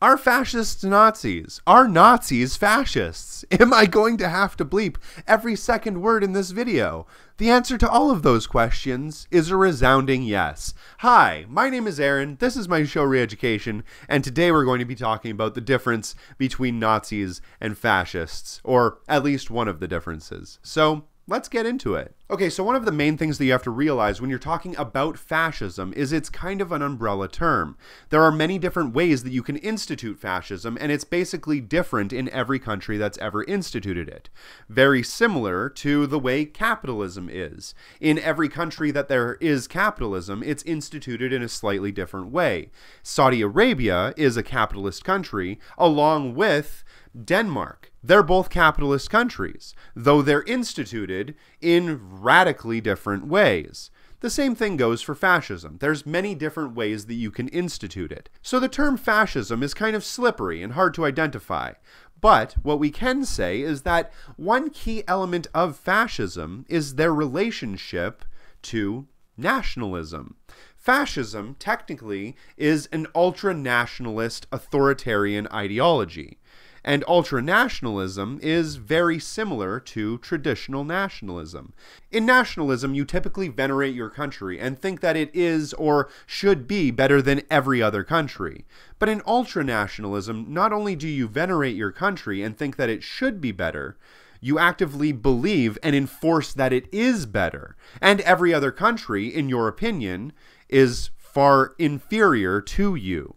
Are fascists Nazis? Are Nazis fascists? Am I going to have to bleep every second word in this video? The answer to all of those questions is a resounding yes. Hi, my name is Aaron, this is my show Reeducation, and today we're going to be talking about the difference between Nazis and fascists, or at least one of the differences. So, let's get into it. Okay, so one of the main things that you have to realize when you're talking about fascism is it's kind of an umbrella term. There are many different ways that you can institute fascism, and it's basically different in every country that's ever instituted it. Very similar to the way capitalism is. In every country that there is capitalism, it's instituted in a slightly different way. Saudi Arabia is a capitalist country, along with Denmark. They're both capitalist countries, though they're instituted in radically different ways. The same thing goes for fascism. There's many different ways that you can institute it. So the term fascism is kind of slippery and hard to identify. But what we can say is that one key element of fascism is their relationship to nationalism. Fascism, technically, is an ultra nationalist authoritarian ideology. And ultranationalism is very similar to traditional nationalism. In nationalism, you typically venerate your country and think that it is or should be better than every other country. But in ultranationalism, not only do you venerate your country and think that it should be better, you actively believe and enforce that it is better. And every other country, in your opinion, is far inferior to you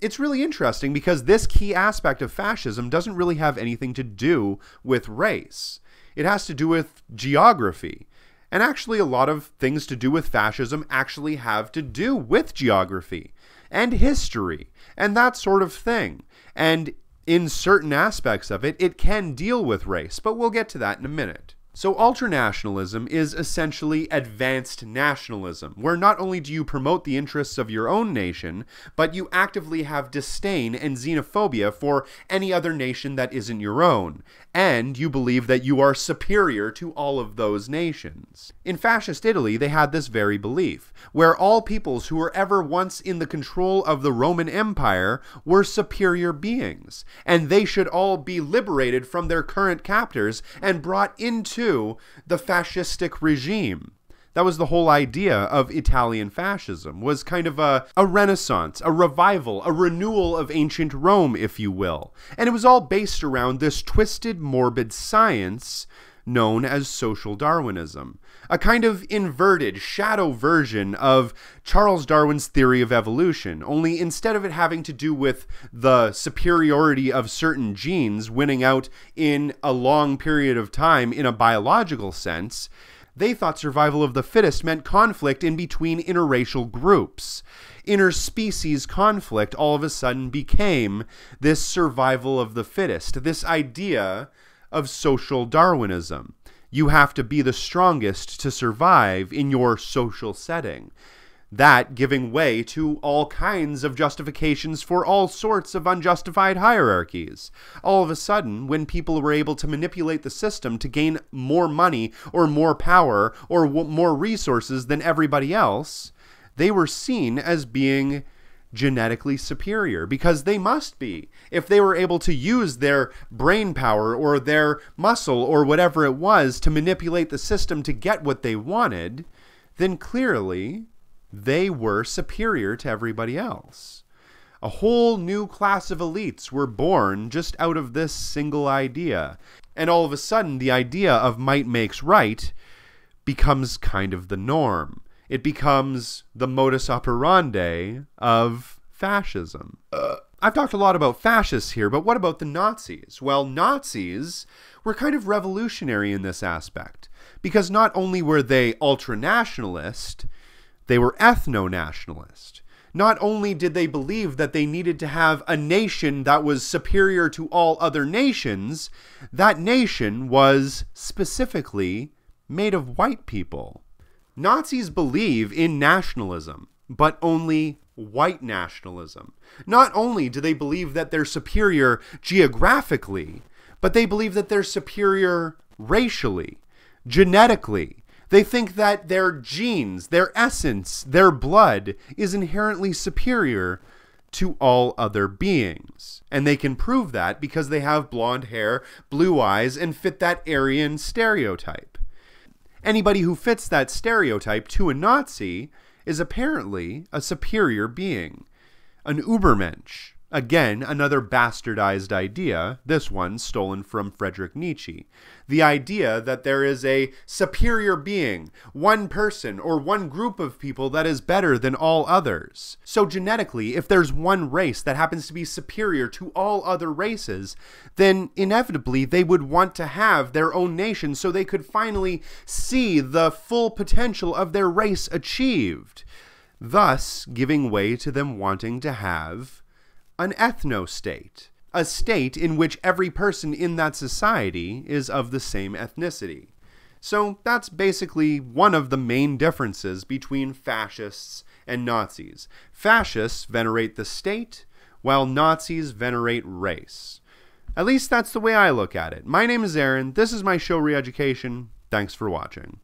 it's really interesting because this key aspect of fascism doesn't really have anything to do with race. It has to do with geography. And actually, a lot of things to do with fascism actually have to do with geography and history and that sort of thing. And in certain aspects of it, it can deal with race, but we'll get to that in a minute. So, ultranationalism is essentially advanced nationalism, where not only do you promote the interests of your own nation, but you actively have disdain and xenophobia for any other nation that isn't your own, and you believe that you are superior to all of those nations. In fascist Italy, they had this very belief, where all peoples who were ever once in the control of the Roman Empire were superior beings, and they should all be liberated from their current captors and brought into the fascistic regime. That was the whole idea of Italian fascism, was kind of a, a renaissance, a revival, a renewal of ancient Rome, if you will. And it was all based around this twisted, morbid science known as social Darwinism, a kind of inverted, shadow version of Charles Darwin's theory of evolution, only instead of it having to do with the superiority of certain genes winning out in a long period of time in a biological sense, they thought survival of the fittest meant conflict in between interracial groups. Interspecies conflict all of a sudden became this survival of the fittest, this idea of social Darwinism. You have to be the strongest to survive in your social setting. That giving way to all kinds of justifications for all sorts of unjustified hierarchies. All of a sudden, when people were able to manipulate the system to gain more money or more power or more resources than everybody else, they were seen as being genetically superior because they must be if they were able to use their brain power or their muscle or whatever it was to manipulate the system to get what they wanted then clearly they were superior to everybody else a whole new class of elites were born just out of this single idea and all of a sudden the idea of might makes right becomes kind of the norm it becomes the modus operandi of fascism. Uh. I've talked a lot about fascists here, but what about the Nazis? Well, Nazis were kind of revolutionary in this aspect because not only were they ultra nationalist, they were ethno nationalist. Not only did they believe that they needed to have a nation that was superior to all other nations, that nation was specifically made of white people. Nazis believe in nationalism, but only white nationalism. Not only do they believe that they're superior geographically, but they believe that they're superior racially, genetically. They think that their genes, their essence, their blood is inherently superior to all other beings. And they can prove that because they have blonde hair, blue eyes, and fit that Aryan stereotype. Anybody who fits that stereotype to a Nazi is apparently a superior being, an ubermensch, Again, another bastardized idea, this one stolen from Friedrich Nietzsche. The idea that there is a superior being, one person or one group of people that is better than all others. So, genetically, if there's one race that happens to be superior to all other races, then inevitably they would want to have their own nation so they could finally see the full potential of their race achieved, thus giving way to them wanting to have an ethno state, a state in which every person in that society is of the same ethnicity. So that's basically one of the main differences between fascists and Nazis. Fascists venerate the state, while Nazis venerate race. At least that's the way I look at it. My name is Aaron. This is my show, Reeducation. Thanks for watching.